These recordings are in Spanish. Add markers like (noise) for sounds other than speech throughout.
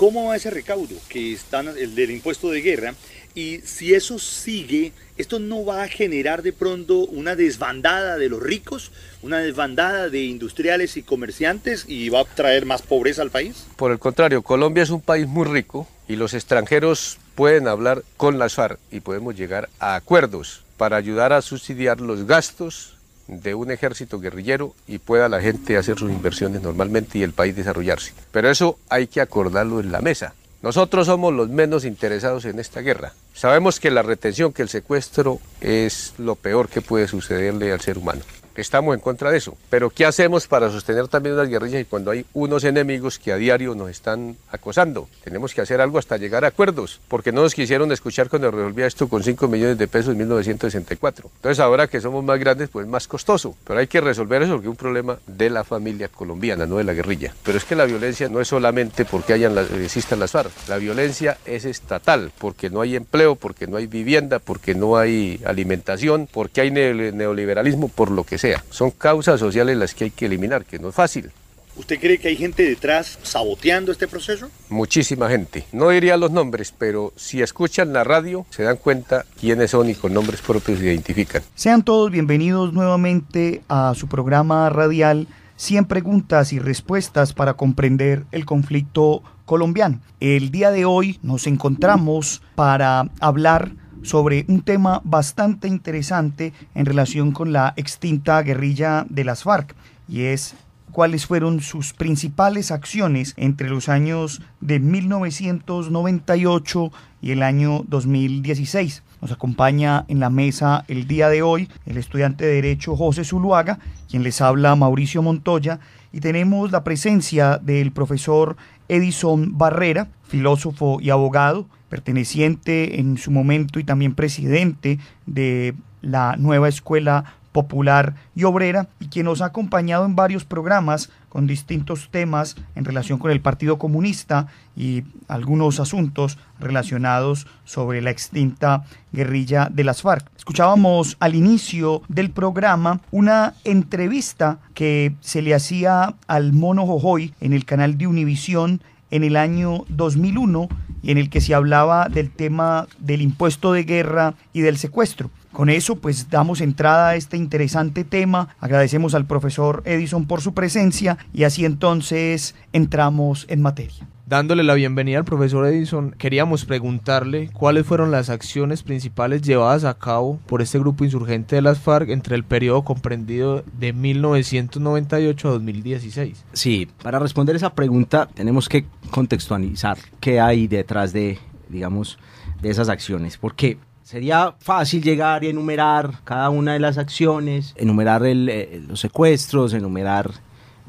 cómo va ese recaudo que están, el del impuesto de guerra, y si eso sigue, esto no va a generar de pronto una desbandada de los ricos, una desbandada de industriales y comerciantes y va a traer más pobreza al país. Por el contrario, Colombia es un país muy rico y los extranjeros pueden hablar con la FARC y podemos llegar a acuerdos para ayudar a subsidiar los gastos de un ejército guerrillero y pueda la gente hacer sus inversiones normalmente y el país desarrollarse. Pero eso hay que acordarlo en la mesa. Nosotros somos los menos interesados en esta guerra. Sabemos que la retención, que el secuestro es lo peor que puede sucederle al ser humano estamos en contra de eso. Pero ¿qué hacemos para sostener también unas guerrillas y cuando hay unos enemigos que a diario nos están acosando? Tenemos que hacer algo hasta llegar a acuerdos, porque no nos quisieron escuchar cuando resolvía esto con 5 millones de pesos en 1964. Entonces ahora que somos más grandes, pues es más costoso. Pero hay que resolver eso porque es un problema de la familia colombiana, no de la guerrilla. Pero es que la violencia no es solamente porque hayan existan las FARC. La violencia es estatal, porque no hay empleo, porque no hay vivienda, porque no hay alimentación, porque hay neoliberalismo, por lo que sea. Son causas sociales las que hay que eliminar, que no es fácil. ¿Usted cree que hay gente detrás saboteando este proceso? Muchísima gente. No diría los nombres, pero si escuchan la radio se dan cuenta quiénes son y con nombres propios se identifican. Sean todos bienvenidos nuevamente a su programa radial 100 preguntas y respuestas para comprender el conflicto colombiano. El día de hoy nos encontramos para hablar sobre un tema bastante interesante en relación con la extinta guerrilla de las FARC, y es cuáles fueron sus principales acciones entre los años de 1998 y el año 2016. Nos acompaña en la mesa el día de hoy el estudiante de Derecho José Zuluaga, quien les habla Mauricio Montoya, y tenemos la presencia del profesor Edison Barrera, filósofo y abogado, perteneciente en su momento y también presidente de la nueva escuela popular y obrera, y quien nos ha acompañado en varios programas con distintos temas en relación con el Partido Comunista y algunos asuntos relacionados sobre la extinta guerrilla de las FARC. Escuchábamos al inicio del programa una entrevista que se le hacía al Mono Jojoy en el canal de Univisión en el año 2001 y en el que se hablaba del tema del impuesto de guerra y del secuestro. Con eso, pues damos entrada a este interesante tema. Agradecemos al profesor Edison por su presencia y así entonces entramos en materia. Dándole la bienvenida al profesor Edison, queríamos preguntarle cuáles fueron las acciones principales llevadas a cabo por este grupo insurgente de las FARC entre el periodo comprendido de 1998 a 2016. Sí, para responder esa pregunta tenemos que contextualizar qué hay detrás de, digamos, de esas acciones, porque Sería fácil llegar y enumerar cada una de las acciones, enumerar eh, los secuestros, enumerar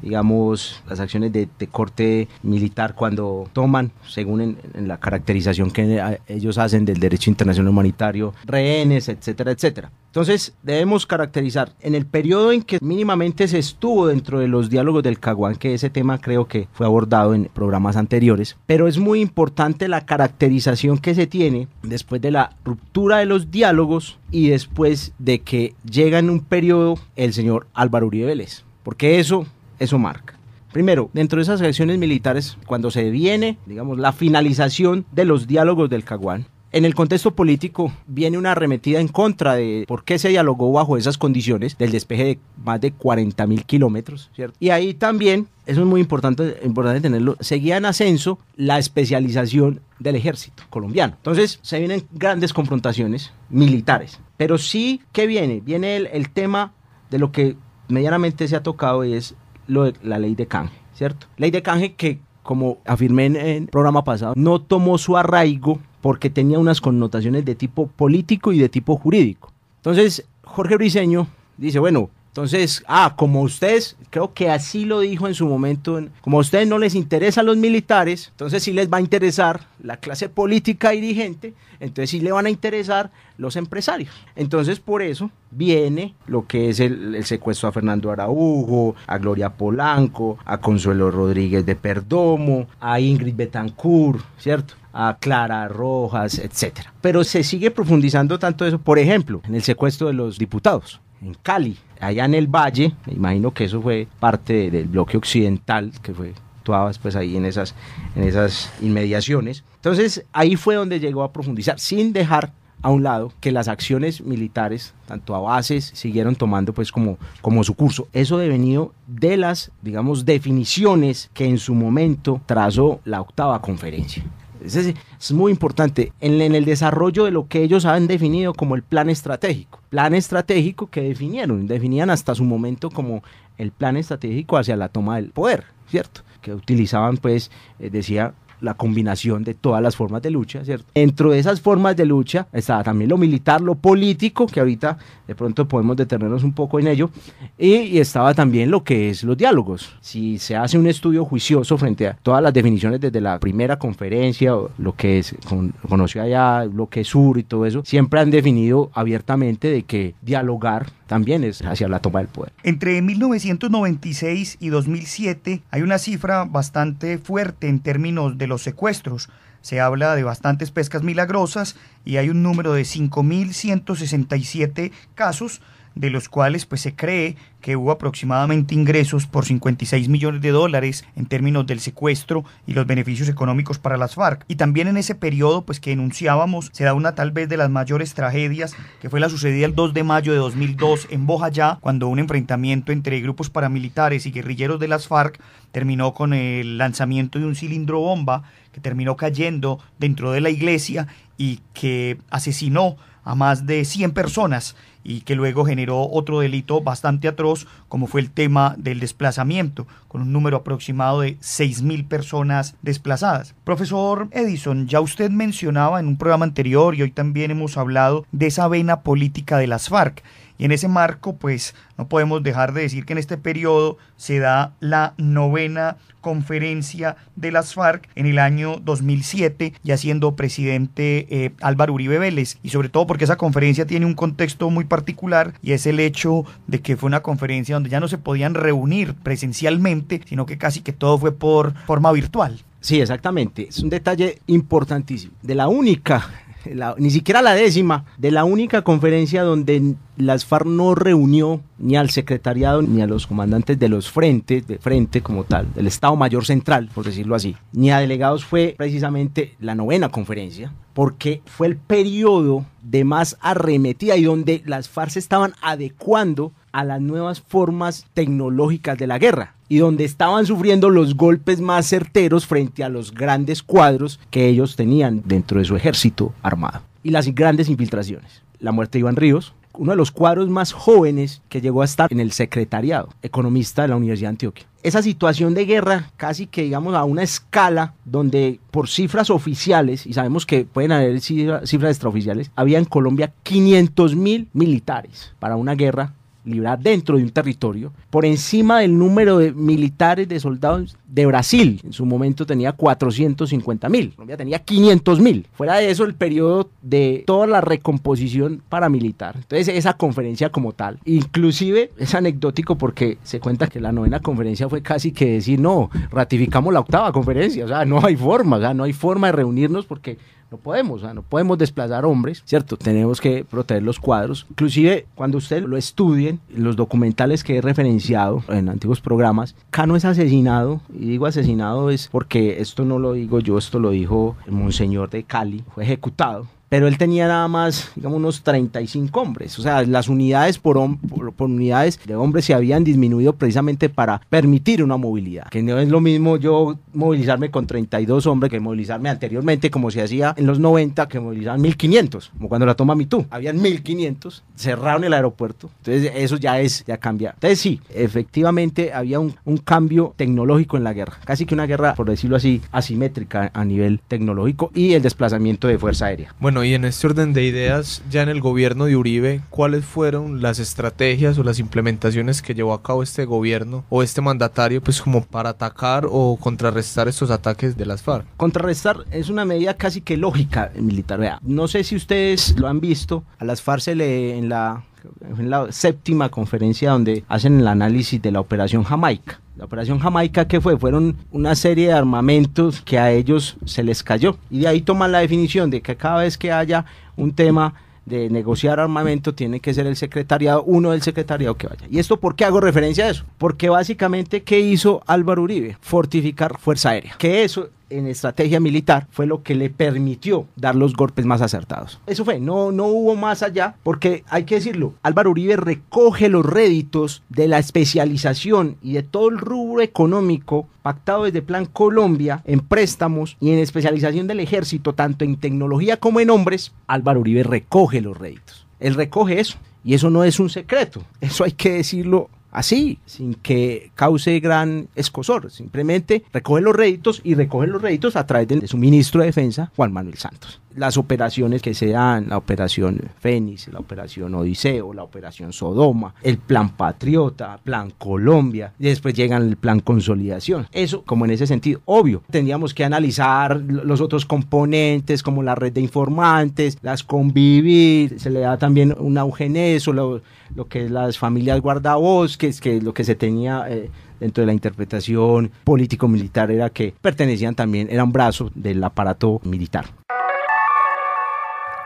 digamos, las acciones de, corte militar cuando toman, según la caracterización que eh, ellos hacen del derecho internacional humanitario, rehenes, etcétera, etcétera. Entonces, debemos caracterizar en el periodo en que mínimamente se estuvo dentro de los diálogos del Caguán, que ese tema creo que fue abordado en programas anteriores, pero es muy importante la caracterización que se tiene después de la ruptura de los diálogos y después de que llega en un periodo el señor Álvaro Uribe Vélez. Porque eso eso marca. Primero, dentro de esas acciones militares, cuando se viene, digamos, la finalización de los diálogos del Caguán, en el contexto político viene una arremetida en contra de por qué se dialogó bajo esas condiciones del despeje de más de 40 mil kilómetros, ¿cierto? Y ahí también, eso es muy importante, importante tenerlo, seguía en ascenso la especialización del ejército colombiano. Entonces, se vienen grandes confrontaciones militares. Pero sí, ¿qué viene? Viene el, el tema de lo que medianamente se ha tocado y es lo la ley de canje, ¿cierto? Ley de canje que, como afirmé en el programa pasado, no tomó su arraigo porque tenía unas connotaciones de tipo político y de tipo jurídico. Entonces, Jorge Briseño dice, bueno, entonces, ah, como ustedes, creo que así lo dijo en su momento, como a ustedes no les interesan los militares, entonces sí les va a interesar la clase política dirigente, entonces sí le van a interesar los empresarios. Entonces, por eso viene lo que es el, secuestro a Fernando Araújo, a Gloria Polanco, a Consuelo Rodríguez de Perdomo, a Ingrid Betancourt, ¿cierto? a Clara Rojas, etcétera. Pero se sigue profundizando tanto eso, por ejemplo, en el secuestro de los diputados en Cali, allá en el valle, me imagino que eso fue parte del bloque occidental, que fue actuabas pues ahí en esas, en esas inmediaciones. Entonces ahí fue donde llegó a profundizar, sin dejar a un lado que las acciones militares, tanto a bases, siguieron tomando pues como, como su curso. Eso devenido de las, digamos, definiciones que en su momento trazó la octava conferencia. Es, muy importante en, el desarrollo de lo que ellos han definido como el plan estratégico. Plan estratégico que definieron, definían hasta su momento como el plan estratégico hacia la toma del poder, ¿cierto? Que utilizaban, pues, eh, decía la combinación de todas las formas de lucha, ¿cierto? Dentro de esas formas de lucha estaba también lo militar, lo político, que ahorita de pronto podemos detenernos un poco en ello, y, estaba también lo que es los diálogos. Si se hace un estudio juicioso frente a todas las definiciones desde la primera conferencia, o lo que es, conoció allá, lo que es sur y todo eso, siempre han definido abiertamente de que dialogar también es hacia la toma del poder. Entre 1996 y 2007 hay una cifra bastante fuerte en términos de los secuestros. Se habla de bastantes pescas milagrosas y hay un número de 5.167 casos de los cuales pues se cree que hubo aproximadamente ingresos por 56 millones de dólares en términos del secuestro y los beneficios económicos para las FARC. Y también en ese periodo pues que enunciábamos se da una tal vez de las mayores tragedias que fue la sucedida el 2 de mayo de 2002 en Bojayá cuando un enfrentamiento entre grupos paramilitares y guerrilleros de las FARC terminó con el lanzamiento de un cilindro bomba que terminó cayendo dentro de la iglesia y que asesinó a más de 100 personas y que luego generó otro delito bastante atroz, como fue el tema del desplazamiento, con un número aproximado de 6.000 personas desplazadas. Profesor Edison, ya usted mencionaba en un programa anterior y hoy también hemos hablado de esa vena política de las FARC. Y en ese marco, pues no podemos dejar de decir que en este periodo se da la novena conferencia de las FARC en el año 2007, ya siendo presidente eh, Álvaro Uribe Vélez, y sobre todo porque esa conferencia tiene un contexto muy particular y es el hecho de que fue una conferencia donde ya no se podían reunir presencialmente, sino que casi que todo fue por forma virtual. Sí, exactamente. Es un detalle importantísimo. De la única ni siquiera la décima, de la única conferencia donde las FARC no reunió ni al secretariado ni a los comandantes de los frentes, de frente como tal, del Estado Mayor Central, por decirlo así, ni a delegados fue precisamente la novena conferencia, porque fue el periodo de más arremetida y donde las FARC se estaban adecuando a las nuevas formas tecnológicas de la guerra y donde estaban sufriendo los golpes más certeros frente a los grandes cuadros que ellos tenían dentro de su ejército armado y las grandes infiltraciones. La muerte de Iván Ríos, uno de los cuadros más jóvenes que llegó a estar en el secretariado economista de la Universidad de Antioquia. Esa situación de guerra casi que digamos a una escala donde por cifras oficiales, y sabemos que pueden haber cifras extraoficiales, había en Colombia 500 mil militares para una guerra librar dentro de un territorio, por encima del número de militares, de soldados de Brasil. En su momento tenía 450 mil, Colombia tenía 500 mil. Fuera de eso, el periodo de toda la recomposición paramilitar. Entonces, esa conferencia como tal, inclusive es anecdótico porque se cuenta que la novena conferencia fue casi que decir, no, ratificamos la octava conferencia, o sea, no hay forma, o sea, no hay forma de reunirnos porque no podemos, o sea, no podemos desplazar hombres, ¿cierto? Tenemos que proteger los cuadros. Inclusive, cuando usted lo estudien, los documentales que he referenciado en antiguos programas, Cano es asesinado, y digo asesinado es porque esto no lo digo yo, esto lo dijo el monseñor de Cali, fue ejecutado pero él tenía nada más, digamos, unos 35 hombres. O sea, las unidades por, por, por, unidades de hombres se habían disminuido precisamente para permitir una movilidad. Que no es lo mismo yo movilizarme con 32 hombres que movilizarme anteriormente, como se hacía en los 90, que movilizaban 1500, como cuando la toma Mitú. Habían 1500, cerraron el aeropuerto. Entonces, eso ya es, ya cambia. Entonces, sí, efectivamente había un, un cambio tecnológico en la guerra. Casi que una guerra, por decirlo así, asimétrica a nivel tecnológico y el desplazamiento de fuerza aérea. Bueno, y en este orden de ideas, ya en el gobierno de Uribe, ¿cuáles fueron las estrategias o las implementaciones que llevó a cabo este gobierno o este mandatario, pues como para atacar o contrarrestar estos ataques de las FARC? Contrarrestar es una medida casi que lógica militar. Vea, no sé si ustedes lo han visto, a las FARC se en la en la séptima conferencia donde hacen el análisis de la Operación Jamaica. La Operación Jamaica, ¿qué fue? Fueron una serie de armamentos que a ellos se les cayó. Y de ahí toman la definición de que cada vez que haya un tema de negociar armamento tiene que ser el secretariado, uno del secretariado que vaya. ¿Y esto por qué hago referencia a eso? Porque básicamente, ¿qué hizo Álvaro Uribe? Fortificar Fuerza Aérea. Que eso en estrategia militar fue lo que le permitió dar los golpes más acertados. Eso fue, no, no hubo más allá, porque hay que decirlo, Álvaro Uribe recoge los réditos de la especialización y de todo el rubro económico pactado desde Plan Colombia en préstamos y en especialización del ejército, tanto en tecnología como en hombres, Álvaro Uribe recoge los réditos. Él recoge eso. Y eso no es un secreto, eso hay que decirlo así, sin que cause gran escosor. Simplemente recoge los réditos y recoge los réditos a través de su ministro de Defensa, Juan Manuel Santos las operaciones que se dan, la operación Fénix, la operación Odiseo, la operación Sodoma, el plan Patriota, plan Colombia, y después llegan el plan Consolidación. Eso como en ese sentido, obvio, teníamos que analizar los otros componentes como la red de informantes, las convivir, se le da también un auge en lo, lo que es las familias guardabosques, que es lo que se tenía... Eh, dentro de la interpretación político-militar era que pertenecían también, era un brazo del aparato militar.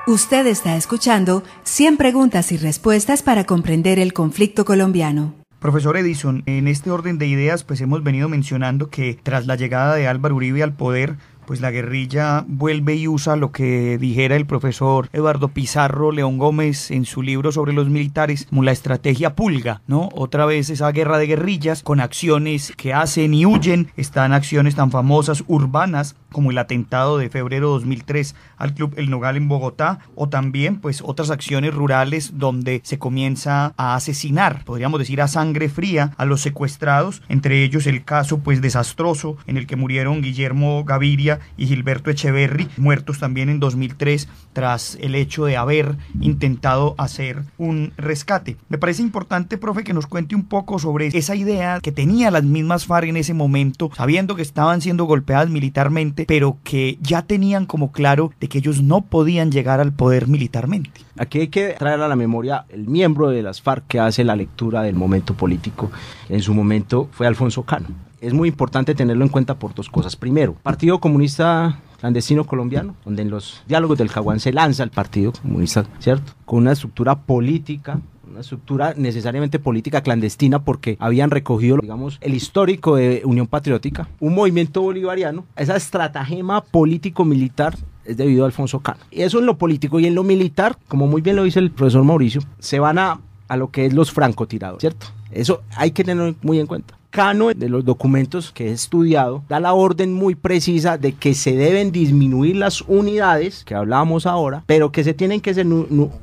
Usted está escuchando 100 preguntas y respuestas para comprender el conflicto colombiano. Profesor Edison, en este orden de ideas pues hemos venido mencionando que tras la llegada de Álvaro Uribe al poder, pues la guerrilla vuelve y usa lo que dijera el profesor Eduardo Pizarro León Gómez en su libro sobre los militares como la estrategia pulga, ¿no? Otra vez esa guerra de guerrillas con acciones que hacen y huyen, están acciones tan famosas urbanas como el atentado de febrero 2003 al Club El Nogal en Bogotá, o también pues otras acciones rurales donde se comienza a asesinar, podríamos decir a sangre fría, a los secuestrados, entre ellos el caso pues desastroso en el que murieron Guillermo Gaviria y Gilberto Echeverri muertos también en 2003 tras el hecho de haber intentado hacer un rescate. Me parece importante, profe, que nos cuente un poco sobre esa idea que tenía las mismas FARC en ese momento, sabiendo que estaban siendo golpeadas militarmente, pero que ya tenían como claro de que ellos no podían llegar al poder militarmente. Aquí hay que traer a la memoria el miembro de las FARC que hace la lectura del momento político. En su momento fue Alfonso Cano. Es muy importante tenerlo en cuenta por dos cosas. Primero, Partido Comunista clandestino colombiano, donde en los diálogos del Caguán se lanza el Partido Comunista, ¿cierto? Con una estructura política una estructura necesariamente política clandestina porque habían recogido, digamos, el histórico de Unión Patriótica, un movimiento bolivariano, esa estratagema político-militar es debido a Alfonso Cano. Y eso en lo político y en lo militar, como muy bien lo dice el profesor Mauricio, se van a, a lo que es los francotiradores, ¿cierto? Eso hay que tenerlo muy en cuenta de los documentos que he estudiado da la orden muy precisa de que se deben disminuir las unidades que hablábamos ahora, pero que se tienen que ser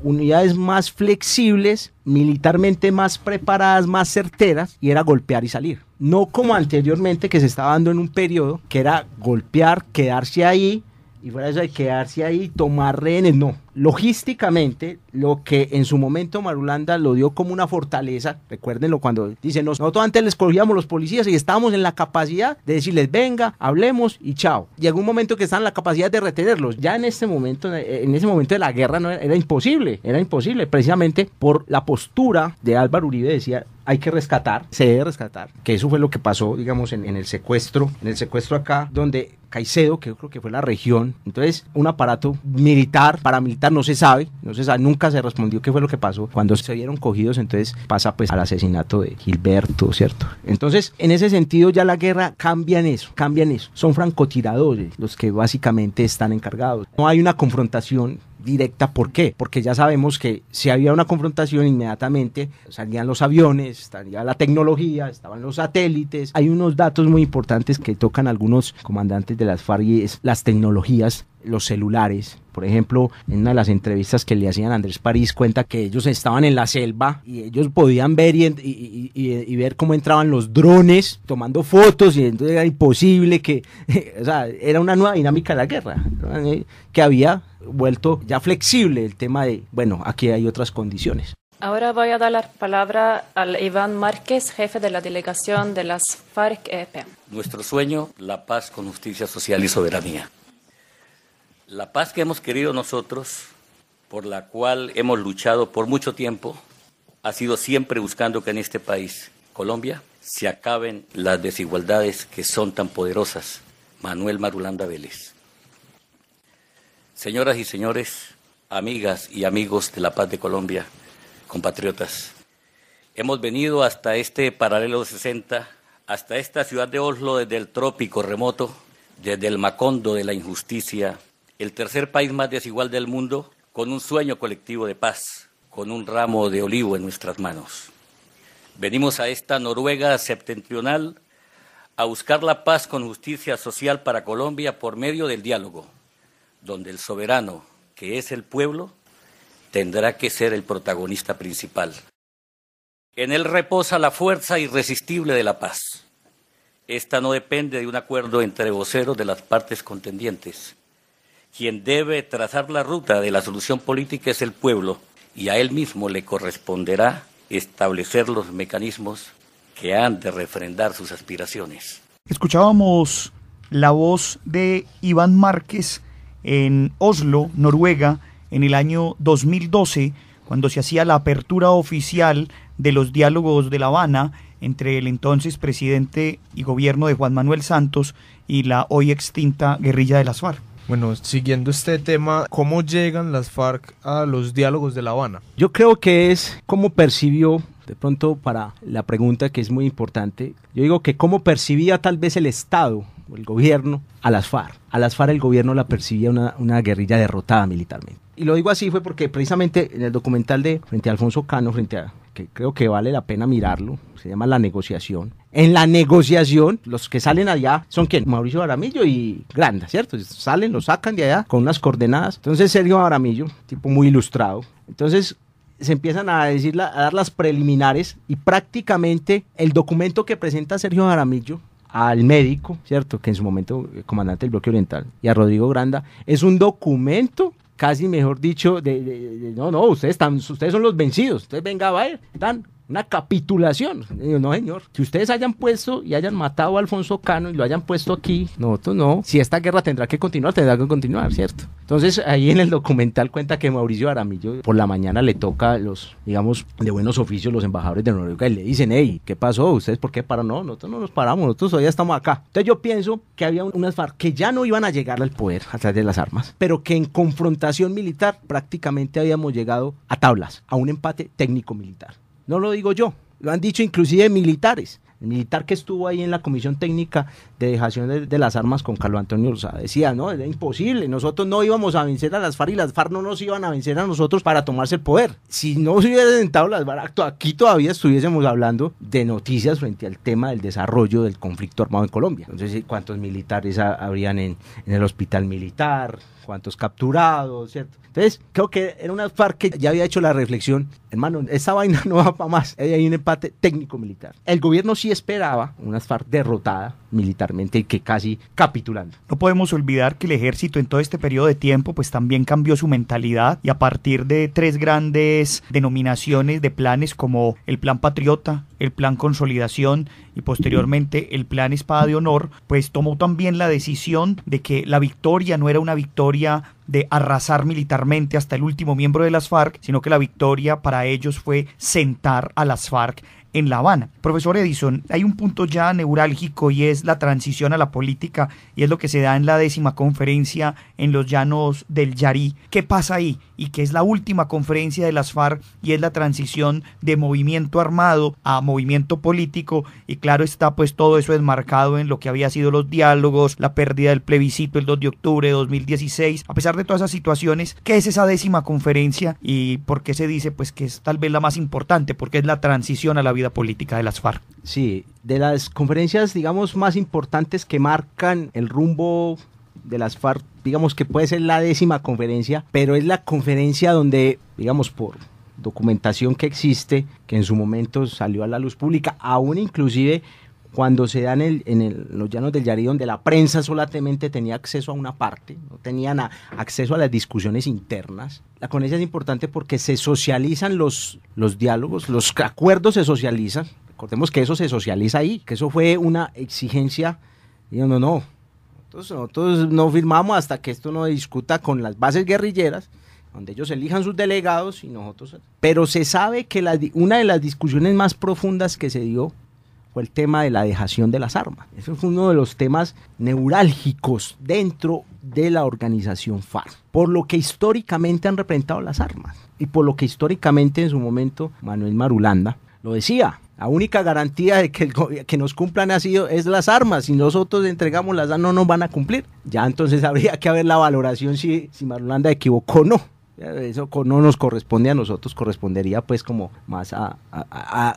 unidades más flexibles militarmente más preparadas, más certeras, y era golpear y salir. No como anteriormente que se estaba dando en un periodo, que era golpear, quedarse ahí, y fuera eso de quedarse ahí, y tomar rehenes, no. Logísticamente, lo que en su momento Marulanda lo dio como una fortaleza, recuérdenlo cuando dicen, nosotros antes les cogíamos los policías y estábamos en la capacidad de decirles, venga, hablemos y chao. Y en algún momento que están en la capacidad de retenerlos. Ya en ese momento, en ese momento de la guerra, no era, era imposible, era imposible, precisamente por la postura de Álvaro Uribe, decía, hay que rescatar, se debe rescatar, que eso fue lo que pasó, digamos, en, el secuestro, en el secuestro acá, donde Caicedo, que yo creo que fue la región, entonces un aparato militar, paramilitar, no se sabe, no se sabe, nunca se respondió qué fue lo que pasó. Cuando se vieron cogidos, entonces pasa pues al asesinato de Gilberto, ¿cierto? Entonces, en ese sentido ya la guerra cambia en eso, cambian eso. Son francotiradores los que básicamente están encargados. No hay una confrontación directa. ¿Por qué? Porque ya sabemos que si había una confrontación inmediatamente salían los aviones, salía la tecnología, estaban los satélites. Hay unos datos muy importantes que tocan algunos comandantes de las FARC las tecnologías los celulares. Por ejemplo, en una de las entrevistas que le hacían a Andrés París cuenta que ellos estaban en la selva y ellos podían ver y, ver cómo entraban los drones tomando fotos y entonces era imposible que, (laughs) o sea, era una nueva dinámica de la guerra, que había vuelto ya flexible el tema de, bueno, aquí hay otras condiciones. Ahora voy a dar la palabra al Iván Márquez, jefe de la delegación de las FARC-EP. Nuestro sueño, la paz con justicia social y soberanía. La paz que hemos querido nosotros, por la cual hemos luchado por mucho tiempo, ha sido siempre buscando que en este país, Colombia, se acaben las desigualdades que son tan poderosas. Manuel Marulanda Vélez. Señoras y señores, amigas y amigos de la paz de Colombia, compatriotas, hemos venido hasta este paralelo 60, hasta esta ciudad de Oslo desde el trópico remoto, desde el macondo de la injusticia el tercer país más desigual del mundo, con un sueño colectivo de paz, con un ramo de olivo en nuestras manos. Venimos a esta Noruega septentrional a buscar la paz con justicia social para Colombia por medio del diálogo, donde el soberano, que es el pueblo, tendrá que ser el protagonista principal. En él reposa la fuerza irresistible de la paz. Esta no depende de un acuerdo entre voceros de las partes contendientes, quien debe trazar la ruta de la solución política es el pueblo y a él mismo le corresponderá establecer los mecanismos que han de refrendar sus aspiraciones. Escuchábamos la voz de Iván Márquez en Oslo, Noruega, en el año 2012, cuando se hacía la apertura oficial de los diálogos de La Habana entre el entonces presidente y gobierno de Juan Manuel Santos y la hoy extinta guerrilla de las FARC. Bueno, siguiendo este tema, ¿cómo llegan las FARC a los diálogos de La Habana? Yo creo que es como percibió, de pronto para la pregunta que es muy importante, yo digo que cómo percibía tal vez el Estado el gobierno a las FARC. A las FARC el gobierno la percibía una, guerrilla derrotada militarmente. Y lo digo así fue porque precisamente en el documental de frente a Alfonso Cano, que creo que vale la pena mirarlo, se llama La negociación en la negociación, los que salen allá son quién? Mauricio Aramillo y Granda, ¿cierto? Salen, lo sacan de allá con unas coordenadas. Entonces Sergio Aramillo, tipo muy ilustrado. Entonces se empiezan a, decir a dar las preliminares y prácticamente el documento que presenta Sergio Aramillo al médico, ¿cierto? Que en su momento eh, comandante del bloque oriental, y a Rodrigo Granda, es un documento casi mejor dicho, de, no, no, ustedes, están, ustedes son los vencidos, ustedes venga, él están una capitulación. no, señor. Si ustedes hayan puesto y hayan matado a Alfonso Cano y lo hayan puesto aquí, nosotros no. Si esta guerra tendrá que continuar, tendrá que continuar, ¿cierto? Entonces, ahí en el documental cuenta que Mauricio Aramillo por la mañana le toca a los, digamos, de buenos oficios, los embajadores de Noruega y le dicen, hey, ¿qué pasó? ¿Ustedes por qué pararon? No, nosotros no nos paramos, nosotros todavía estamos acá. Entonces, yo pienso que había unas FARC que ya no iban a llegar al poder a través de las armas, pero que en confrontación militar prácticamente habíamos llegado a tablas, a un empate técnico-militar. No lo digo yo, lo han dicho inclusive militares. El militar que estuvo ahí en la comisión técnica de dejación de, las armas con Carlos Antonio Rosa decía, no, era imposible, nosotros no íbamos a vencer a las FARC y las FARC no nos iban a vencer a nosotros para tomarse el poder. Si no se hubiera sentado las FARC, aquí todavía estuviésemos hablando de noticias frente al tema del desarrollo del conflicto armado en Colombia. Entonces, ¿cuántos militares habrían en el hospital militar? cuántos capturados, ¿cierto? Entonces, creo que era una FARC que ya había hecho la reflexión, hermano, esa (laughs) vaina no va para más, hay un empate técnico-militar. El gobierno sí esperaba una FARC derrotada, militarmente y que casi capitulando. No podemos olvidar que el ejército en todo este periodo de tiempo pues también cambió su mentalidad y a partir de tres grandes denominaciones de planes como el plan patriota, el plan consolidación y posteriormente el plan espada de honor, pues tomó también la decisión de que la victoria no era una victoria de arrasar militarmente hasta el último miembro de las FARC, sino que la victoria para ellos fue sentar a las FARC en La Habana. Profesor Edison, hay un punto ya neurálgico y es la transición a la política y es lo que se da en la décima conferencia en los llanos del Yarí. ¿Qué pasa ahí? Y que es la última conferencia de las FARC y es la transición de movimiento armado a movimiento político y claro está pues todo eso enmarcado en lo que había sido los diálogos, la pérdida del plebiscito el 2 de octubre de 2016. A pesar de todas esas situaciones, ¿qué es esa décima conferencia y por qué se dice pues que es tal vez la más importante porque es la transición a la vida política de las FARC. Sí, de las conferencias, digamos, más importantes que marcan el rumbo de las FARC, digamos que puede ser la décima conferencia, pero es la conferencia donde, digamos, por documentación que existe, que en su momento salió a la luz pública, aún inclusive cuando se dan en, los llanos del Yarí, donde la prensa solamente tenía acceso a una parte, no tenían acceso a las discusiones internas. La conexión es importante porque se socializan los, los diálogos, los acuerdos se socializan. Recordemos que eso se socializa ahí, que eso fue una exigencia. Y no, no. nosotros no firmamos hasta que esto no discuta con las bases guerrilleras donde ellos elijan sus delegados y nosotros. Pero se sabe que una de las discusiones más profundas que se dio fue el tema de la dejación de las armas. Eso fue uno de los temas neurálgicos dentro de la organización FARC, por lo que históricamente han representado las armas y por lo que históricamente en su momento Manuel Marulanda lo decía. La única garantía de que, que nos cumplan ha sido es las armas. Si nosotros entregamos las armas, no nos van a cumplir. Ya entonces habría que ver la valoración si, si Marulanda equivocó o no. Eso no nos corresponde a nosotros, correspondería pues como más a,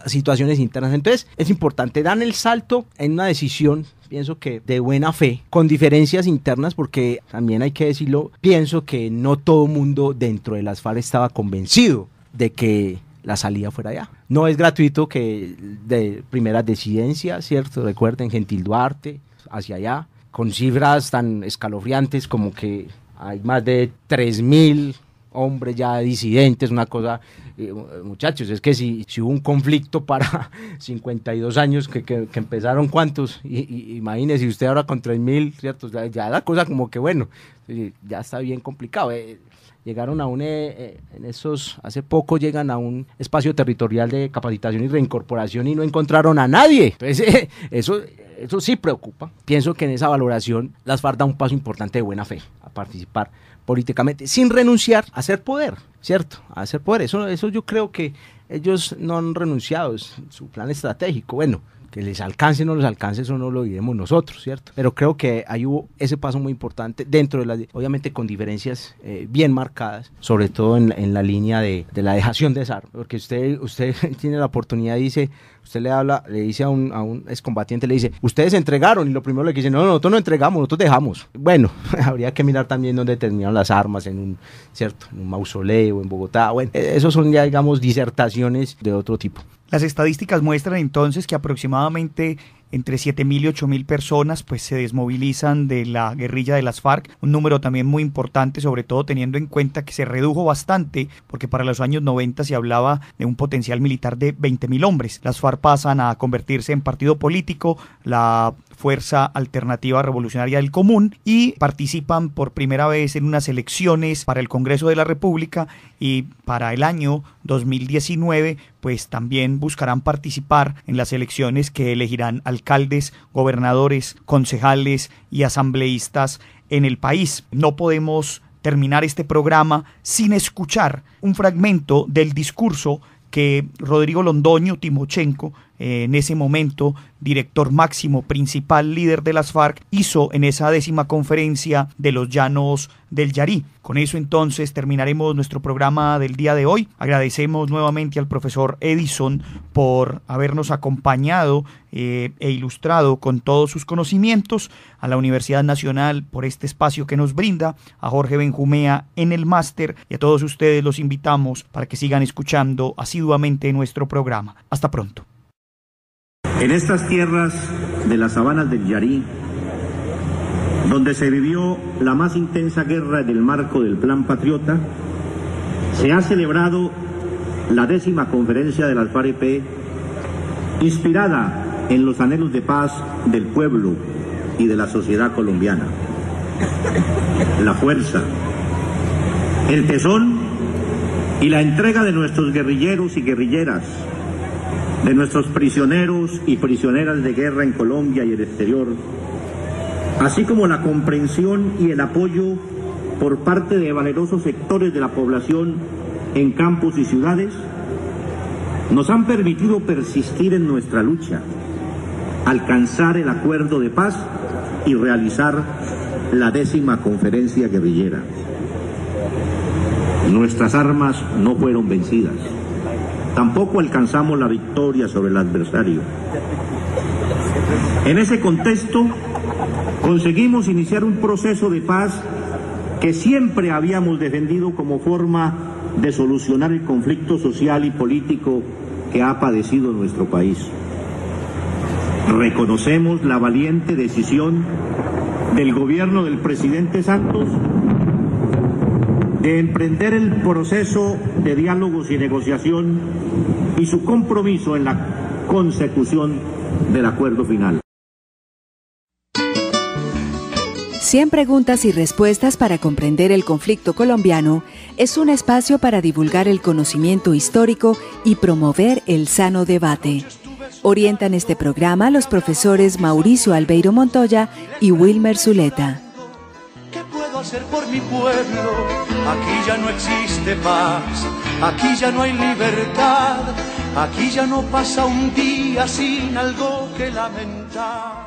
situaciones internas. Entonces es importante, dan el salto en una decisión pienso que de buena fe, con diferencias internas, porque también hay que decirlo, pienso que no todo mundo dentro de las FARC estaba convencido de que la salida fuera allá. No es gratuito que de primera decidencia, ¿cierto? Recuerden, Gentil Duarte, hacia allá, con cifras tan escalofriantes como que hay más de 3.000 hombre ya disidentes, una cosa, eh, muchachos, es que si, hubo un conflicto para 52 (laughs) años que, empezaron cuántos, y, imagínese usted ahora con 3.000, ¿cierto? Ya, ya, la cosa como que bueno, eh, ya está bien complicado. Eh, llegaron a un, en esos, hace poco llegan a un espacio territorial de capacitación y reincorporación y no encontraron a nadie. Entonces, (laughs) eso, eso sí preocupa. Pienso que en esa valoración las farda da un paso importante de buena fe participar políticamente, sin renunciar a hacer poder, ¿cierto? A hacer poder. Eso, eso yo creo que ellos no han renunciado, es su plan estratégico. Bueno, que les alcance o no les alcance, eso no lo diremos nosotros, ¿cierto? Pero creo que ahí hubo ese paso muy importante dentro de las, obviamente con diferencias eh, bien marcadas, sobre todo en, la línea de, la dejación de armas. porque usted, usted (laughs) tiene la oportunidad dice, usted le habla, le dice a un, a un excombatiente, le dice, ustedes entregaron y lo primero le dice, no, no, nosotros no entregamos, nosotros dejamos. Bueno, (laughs) habría que mirar también dónde terminaron las armas, en un, ¿cierto? En un mausoleo, en Bogotá, bueno, e-, esos son ya, digamos, disertaciones de otro tipo. Las estadísticas muestran entonces que aproximadamente entre 7.000 y 8.000 personas pues se desmovilizan de la guerrilla de las FARC, un número también muy importante, sobre todo teniendo en cuenta que se redujo bastante, porque para los años 90 se hablaba de un potencial militar de 20.000 hombres. Las FARC pasan a convertirse en partido político, la Fuerza Alternativa Revolucionaria del Común y participan por primera vez en unas elecciones para el Congreso de la República y para el año 2019 pues también buscarán participar en las elecciones que elegirán alcaldes, gobernadores, concejales y asambleístas en el país. No podemos terminar este programa sin escuchar un fragmento del discurso que Rodrigo Londoño Timochenko eh, en ese momento director máximo, principal líder de las FARC, hizo en esa décima conferencia de los llanos del Yarí. Con eso entonces terminaremos nuestro programa del día de hoy. Agradecemos nuevamente al profesor Edison por habernos acompañado eh, e ilustrado con todos sus conocimientos, a la Universidad Nacional por este espacio que nos brinda, a Jorge Benjumea en el máster y a todos ustedes los invitamos para que sigan escuchando asiduamente nuestro programa. Hasta pronto. En estas tierras de las sabanas del Yarí, donde se vivió la más intensa guerra en el marco del Plan Patriota, se ha celebrado la décima conferencia de las FARC, inspirada en los anhelos de paz del pueblo y de la sociedad colombiana. La fuerza, el tesón y la entrega de nuestros guerrilleros y guerrilleras de nuestros prisioneros y prisioneras de guerra en Colombia y el exterior, así como la comprensión y el apoyo por parte de valerosos sectores de la población en campos y ciudades, nos han permitido persistir en nuestra lucha, alcanzar el acuerdo de paz y realizar la décima conferencia guerrillera. Nuestras armas no fueron vencidas. Tampoco alcanzamos la victoria sobre el adversario. En ese contexto, conseguimos iniciar un proceso de paz que siempre habíamos defendido como forma de solucionar el conflicto social y político que ha padecido nuestro país. Reconocemos la valiente decisión del gobierno del presidente Santos de emprender el proceso de diálogos y negociación y su compromiso en la consecución del acuerdo final. 100 preguntas y respuestas para comprender el conflicto colombiano es un espacio para divulgar el conocimiento histórico y promover el sano debate. Orientan este programa los profesores Mauricio Albeiro Montoya y Wilmer Zuleta hacer por mi pueblo. Aquí ya no existe paz, aquí ya no hay libertad, aquí ya no pasa un día sin algo que lamentar.